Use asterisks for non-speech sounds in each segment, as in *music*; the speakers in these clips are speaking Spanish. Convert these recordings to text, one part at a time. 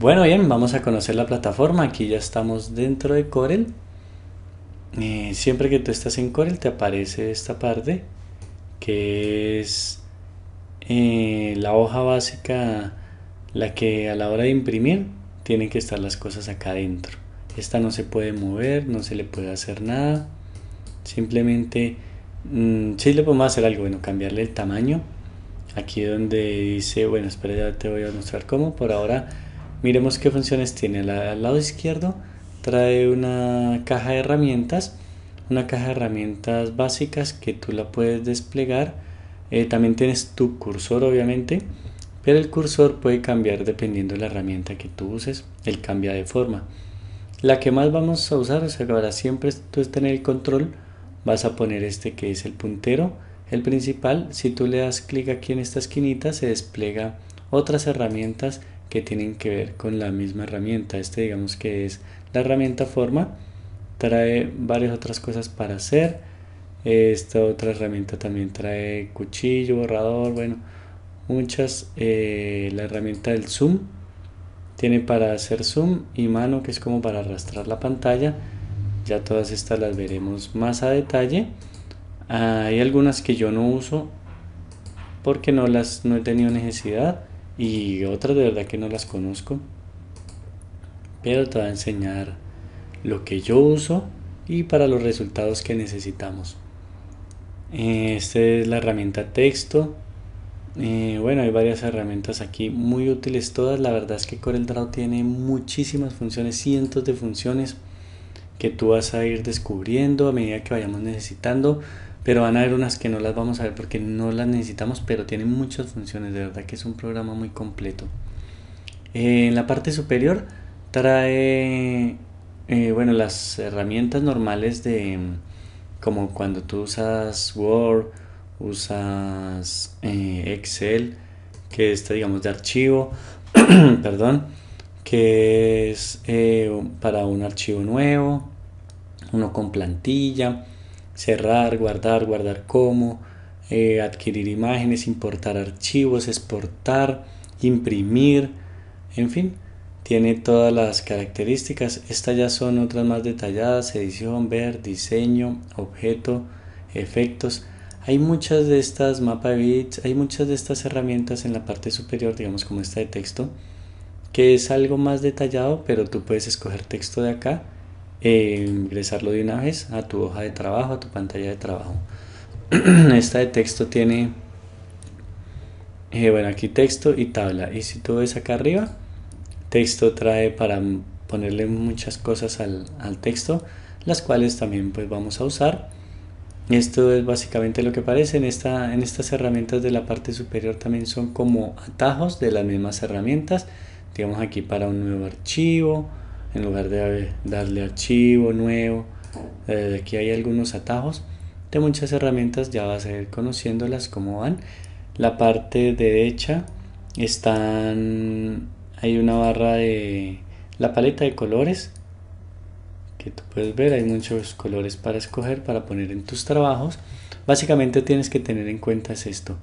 Bueno, bien, vamos a conocer la plataforma. Aquí ya estamos dentro de Corel. Eh, siempre que tú estás en Corel te aparece esta parte que es eh, la hoja básica, la que a la hora de imprimir tienen que estar las cosas acá adentro. Esta no se puede mover, no se le puede hacer nada. Simplemente, si mm, sí le podemos hacer algo, bueno, cambiarle el tamaño. Aquí donde dice, bueno, espera, ya te voy a mostrar cómo. Por ahora Miremos qué funciones tiene. al lado izquierdo trae una caja de herramientas, una caja de herramientas básicas que tú la puedes desplegar. Eh, también tienes tu cursor, obviamente, pero el cursor puede cambiar dependiendo de la herramienta que tú uses. el cambia de forma. La que más vamos a usar, es ahora siempre tú estás en el control, vas a poner este que es el puntero, el principal. Si tú le das clic aquí en esta esquinita, se despliega otras herramientas que tienen que ver con la misma herramienta. Este digamos que es la herramienta forma, trae varias otras cosas para hacer. Esta otra herramienta también trae cuchillo, borrador, bueno, muchas. Eh, la herramienta del zoom tiene para hacer zoom y mano que es como para arrastrar la pantalla. Ya todas estas las veremos más a detalle. Hay algunas que yo no uso porque no las no he tenido necesidad y otras de verdad que no las conozco, pero te va a enseñar lo que yo uso y para los resultados que necesitamos. Esta es la herramienta texto. Eh, bueno, hay varias herramientas aquí muy útiles todas. La verdad es que CorelDRAW tiene muchísimas funciones, cientos de funciones que tú vas a ir descubriendo a medida que vayamos necesitando. Pero van a haber unas que no las vamos a ver porque no las necesitamos, pero tienen muchas funciones, de verdad que es un programa muy completo. Eh, en la parte superior trae, eh, bueno, las herramientas normales de, como cuando tú usas Word, usas eh, Excel, que está, digamos, de archivo, *clears throat* perdón, que es para un archivo nuevo, uno con plantilla cerrar, guardar, guardar como, eh, adquirir imágenes, importar archivos, exportar, imprimir, en fin, tiene todas las características. Estas ya son otras más detalladas, edición, ver, diseño, objeto, efectos. Hay muchas de estas mapa bits, hay muchas de estas herramientas en la parte superior, digamos como esta de texto, que es algo más detallado, pero tú puedes escoger texto de acá e ingresarlo de una vez a tu hoja de trabajo, a tu pantalla de trabajo. *clears throat* Esta de texto tiene, eh, bueno, aquí texto y tabla. Y si tú ves acá arriba, texto trae para ponerle muchas cosas al, al texto, las cuales también pues vamos a usar. Esto es básicamente lo que parece. En, esta, en estas herramientas de la parte superior también son como atajos de las mismas herramientas. Digamos aquí para un nuevo archivo, en lugar de darle archivo nuevo. Eh, aquí hay algunos atajos de muchas herramientas, ya vas a ir conociéndolas cómo van. La parte derecha están, hay una barra de la paleta de colores que tú puedes ver, hay muchos colores para escoger, para poner en tus trabajos. Básicamente tienes que tener en cuenta esto,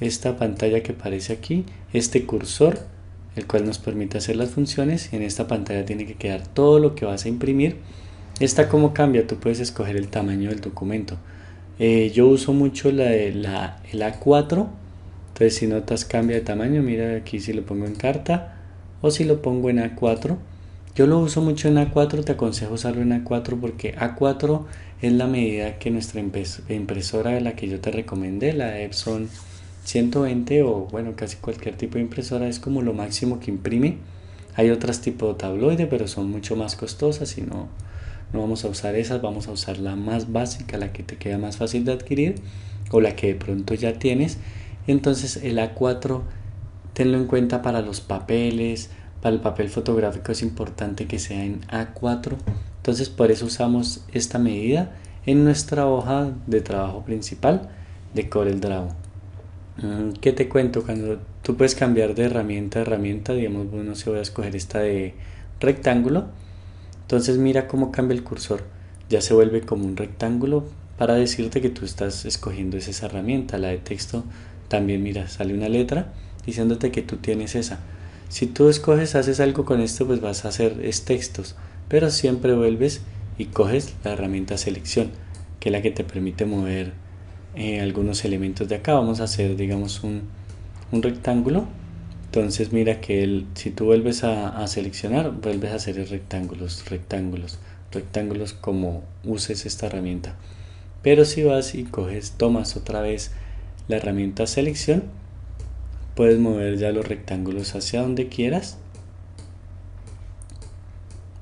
esta pantalla que aparece aquí, este cursor el cual nos permite hacer las funciones. y En esta pantalla tiene que quedar todo lo que vas a imprimir. Esta como cambia, tú puedes escoger el tamaño del documento. Eh, yo uso mucho la, la, el A4, entonces si notas cambia de tamaño, mira aquí si lo pongo en carta o si lo pongo en A4. Yo lo uso mucho en A4, te aconsejo usarlo en A4 porque A4 es la medida que nuestra impresora de la que yo te recomendé, la Epson 120 o bueno, casi cualquier tipo de impresora es como lo máximo que imprime. Hay otras tipos de tabloide, pero son mucho más costosas y no, no vamos a usar esas, vamos a usar la más básica, la que te queda más fácil de adquirir o la que de pronto ya tienes. Entonces el A4 tenlo en cuenta para los papeles, para el papel fotográfico es importante que sea en A4. Entonces por eso usamos esta medida en nuestra hoja de trabajo principal de CorelDRAW. Mm, ¿Qué te cuento? Cuando tú puedes cambiar de herramienta a herramienta, digamos, bueno, se va voy a escoger esta de rectángulo, entonces mira cómo cambia el cursor. Ya se vuelve como un rectángulo para decirte que tú estás escogiendo esa herramienta. La de texto también, mira, sale una letra diciéndote que tú tienes esa. Si tú escoges, haces algo con esto, pues vas a hacer es textos, pero siempre vuelves y coges la herramienta selección, que es la que te permite mover eh, algunos elementos de acá. Vamos a hacer, digamos, un, rectángulo. Entonces mira que si tú vuelves a, seleccionar, vuelves a hacer rectángulos, rectángulos, rectángulos como uses esta herramienta. Pero si vas y coges, tomas otra vez la herramienta selección, puedes mover ya los rectángulos hacia donde quieras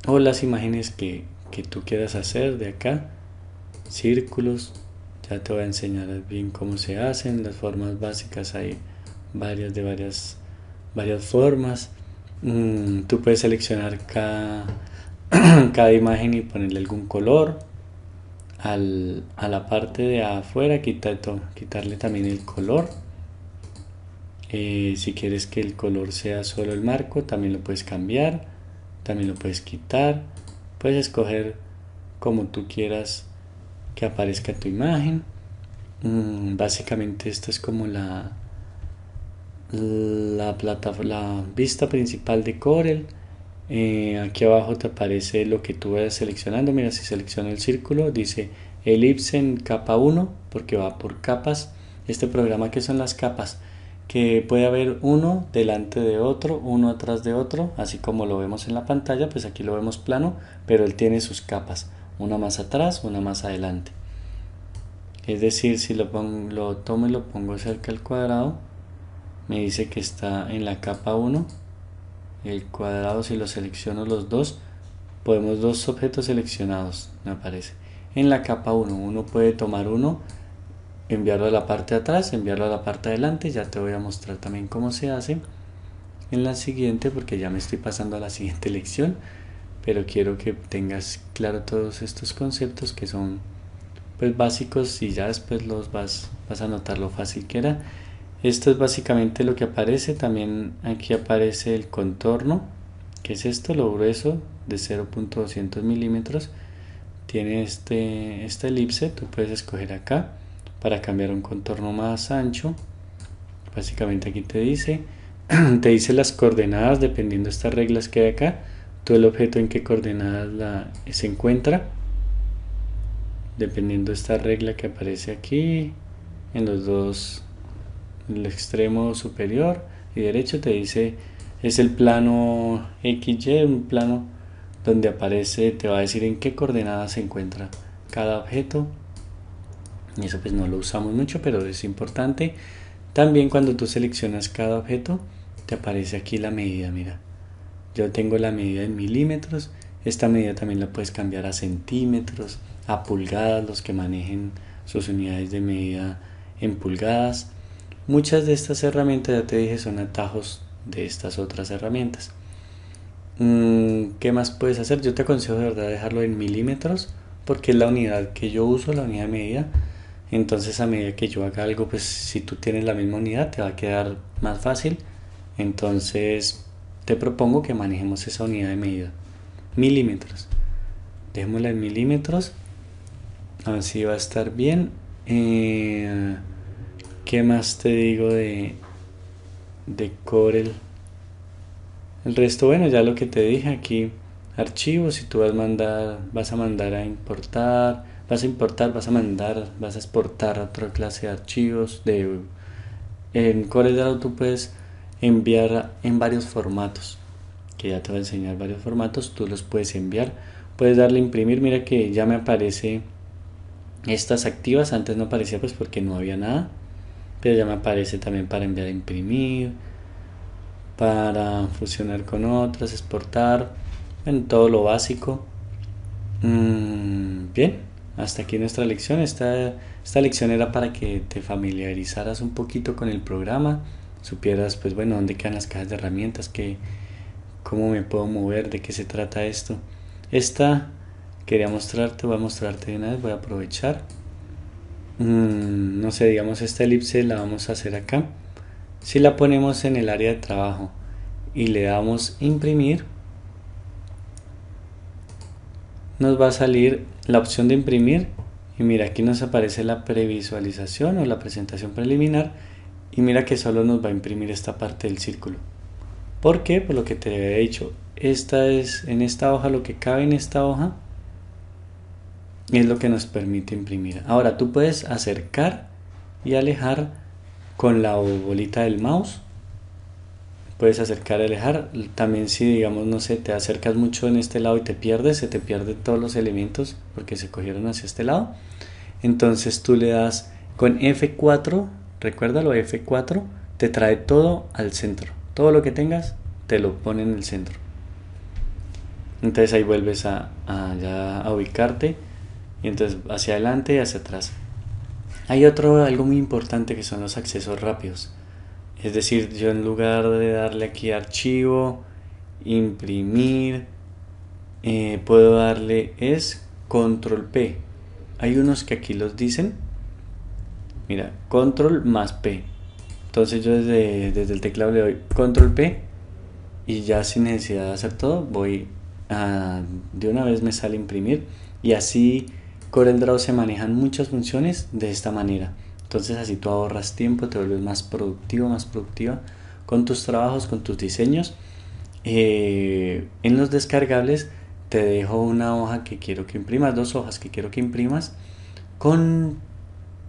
o las imágenes que, que tú quieras hacer de acá, círculos, te voy a enseñar bien cómo se hacen, las formas básicas hay varias de varias, varias formas. Mm, tú puedes seleccionar cada, *clears throat* cada imagen y ponerle algún color. a la parte de afuera quitarle también el color. Eh, si quieres que el color sea solo el marco, también lo puedes cambiar, también lo puedes quitar. Puedes escoger como tú quieras que aparezca tu imagen. Mm, básicamente esta es como la, la, la vista principal de Corel. Eh, aquí abajo te aparece lo que tú vas seleccionando. Mira, si selecciono el círculo, dice elipse en capa 1 porque va por capas. Este programa que son las capas, que puede haber uno delante de otro, uno atrás de otro, así como lo vemos en la pantalla, pues aquí lo vemos plano, pero él tiene sus capas una más atrás, una más adelante. Es decir, si lo, pongo, lo tomo y lo pongo cerca al cuadrado, me dice que está en la capa 1. El cuadrado, si lo selecciono los dos, podemos dos objetos seleccionados, me aparece. En la capa 1, uno puede tomar uno, enviarlo a la parte de atrás, enviarlo a la parte adelante. Ya te voy a mostrar también cómo se hace en la siguiente, porque ya me estoy pasando a la siguiente *laughs* lección pero quiero que tengas claro todos estos conceptos que son pues básicos y ya después los vas, vas a notar lo fácil que era. Esto es básicamente lo que aparece, también aquí aparece el contorno, que es esto, lo grueso de 0.200 milímetros. Tiene este, esta elipse, tú puedes escoger acá para cambiar un contorno más ancho. Básicamente aquí te dice, *clears throat* te dice las coordenadas dependiendo de estas reglas que hay acá todo el objeto en qué coordenadas se encuentra dependiendo de esta regla que aparece aquí en los dos el extremo superior y derecho te dice es el plano XY un plano donde aparece te va a decir en qué coordenadas se encuentra cada objeto y eso pues no lo usamos mucho pero es importante también cuando tú seleccionas cada objeto te aparece aquí la medida mira yo tengo la medida en milímetros, esta medida también la puedes cambiar a centímetros, a pulgadas, los que manejen sus unidades de medida en pulgadas. Muchas de estas herramientas, ya te dije, son atajos de estas otras herramientas. Mm, ¿Qué más puedes hacer? Yo te aconsejo de verdad dejarlo en milímetros porque es la unidad que yo uso, la unidad de medida. Entonces a medida que yo haga algo, pues si tú tienes la misma unidad te va a quedar más fácil. Entonces te propongo que manejemos esa unidad de medida. Milímetros. Dejémosla en milímetros. Así va a estar bien. Eh, ¿Qué más te digo de, de Corel? El resto, bueno, ya lo que te dije aquí, archivos, si tú vas a mandar, vas a mandar a importar, vas a importar, vas a mandar, vas a exportar otra clase de archivos de en Corel tú puedes enviar en varios formatos que ya te voy a enseñar varios formatos tú los puedes enviar puedes darle a imprimir mira que ya me aparece estas activas antes no aparecía pues porque no había nada pero ya me aparece también para enviar a imprimir para fusionar con otras exportar en todo lo básico mm, bien hasta aquí nuestra lección esta, esta lección era para que te familiarizaras un poquito con el programa supieras, pues bueno, dónde quedan las cajas de herramientas, que, cómo me puedo mover, de qué se trata esto. Esta quería mostrarte, voy a mostrarte de una vez, voy a aprovechar. Mm, no sé, digamos, esta elipse la vamos a hacer acá. Si la ponemos en el área de trabajo y le damos imprimir, nos va a salir la opción de imprimir y mira aquí nos aparece la previsualización o la presentación preliminar y mira que solo nos va a imprimir esta parte del círculo. ¿Por qué? Por lo que te he dicho. Esta es, en esta hoja, lo que cabe en esta hoja es lo que nos permite imprimir. Ahora tú puedes acercar y alejar con la bolita del mouse. Puedes acercar y alejar. También si digamos, no sé, te acercas mucho en este lado y te pierdes, se te pierden todos los elementos porque se cogieron hacia este lado. Entonces tú le das con F4 recuerda lo F4 te trae todo al centro. Todo lo que tengas te lo pone en el centro. Entonces ahí vuelves a, ubicarte y entonces hacia adelante y hacia atrás. Hay otro algo muy importante que son los accesos rápidos. Es decir, yo en lugar de darle aquí archivo, imprimir, eh, puedo darle es control P. Hay unos que aquí los dicen, Mira, control más P. Entonces yo desde, el teclado le doy control P y ya sin necesidad de hacer todo voy a, de una vez me sale imprimir y así con el Draw se manejan muchas funciones de esta manera. Entonces así tú ahorras tiempo, te vuelves más productivo, más productiva con tus trabajos, con tus diseños. Eh, en los descargables te dejo una hoja que quiero que imprimas, dos hojas que quiero que imprimas con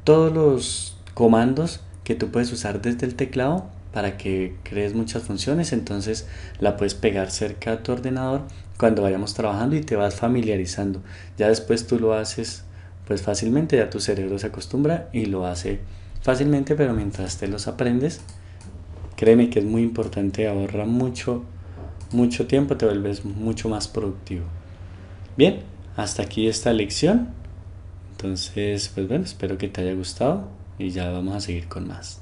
todos los comandos que tú puedes usar desde el teclado para que crees muchas funciones, entonces la puedes pegar cerca a tu ordenador cuando vayamos trabajando y te vas familiarizando. Ya después tú lo haces pues fácilmente, ya tu cerebro se acostumbra y lo hace fácilmente, pero mientras te los aprendes, créeme que es muy importante, ahorra mucho, mucho tiempo, te vuelves mucho más productivo. Bien, hasta aquí esta lección. Entonces, pues bueno, espero que te haya gustado y ya vamos a seguir con más.